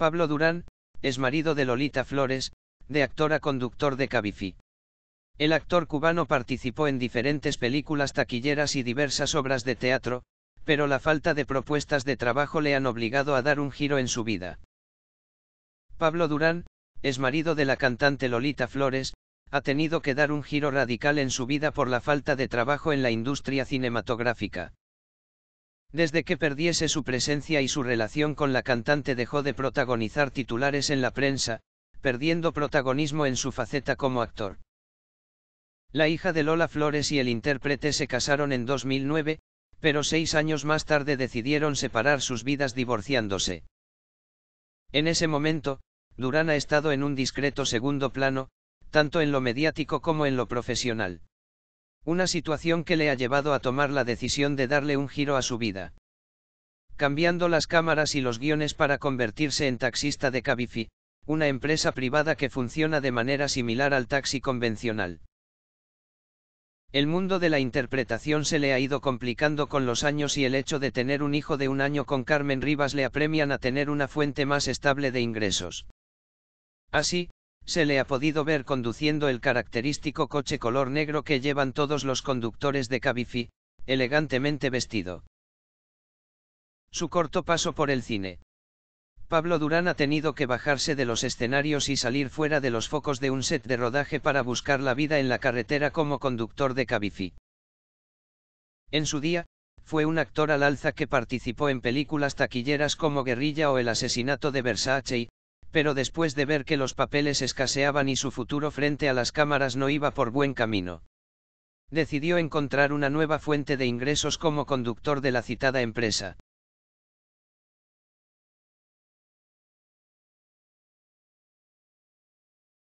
Pablo Durán, es marido de Lolita Flores, de actora conductor de Cabify. El actor cubano participó en diferentes películas taquilleras y diversas obras de teatro, pero la falta de propuestas de trabajo le han obligado a dar un giro en su vida. Pablo Durán, es marido de la cantante Lolita Flores, ha tenido que dar un giro radical en su vida por la falta de trabajo en la industria cinematográfica. Desde que perdiese su presencia y su relación con la cantante dejó de protagonizar titulares en la prensa, perdiendo protagonismo en su faceta como actor. La hija de Lola Flores y el intérprete se casaron en 2009, pero seis años más tarde decidieron separar sus vidas divorciándose. En ese momento, Durán ha estado en un discreto segundo plano, tanto en lo mediático como en lo profesional. Una situación que le ha llevado a tomar la decisión de darle un giro a su vida. Cambiando las cámaras y los guiones para convertirse en taxista de Cabify, una empresa privada que funciona de manera similar al taxi convencional. El mundo de la interpretación se le ha ido complicando con los años y el hecho de tener un hijo de un año con Carmen Rivas le apremian a tener una fuente más estable de ingresos. Así, se le ha podido ver conduciendo el característico coche color negro que llevan todos los conductores de Cabify, elegantemente vestido. Su corto paso por el cine. Pablo Durán ha tenido que bajarse de los escenarios y salir fuera de los focos de un set de rodaje para buscar la vida en la carretera como conductor de Cabify. En su día, fue un actor al alza que participó en películas taquilleras como Guerrilla o El asesinato de Versace y, pero después de ver que los papeles escaseaban y su futuro frente a las cámaras no iba por buen camino. Decidió encontrar una nueva fuente de ingresos como conductor de la citada empresa.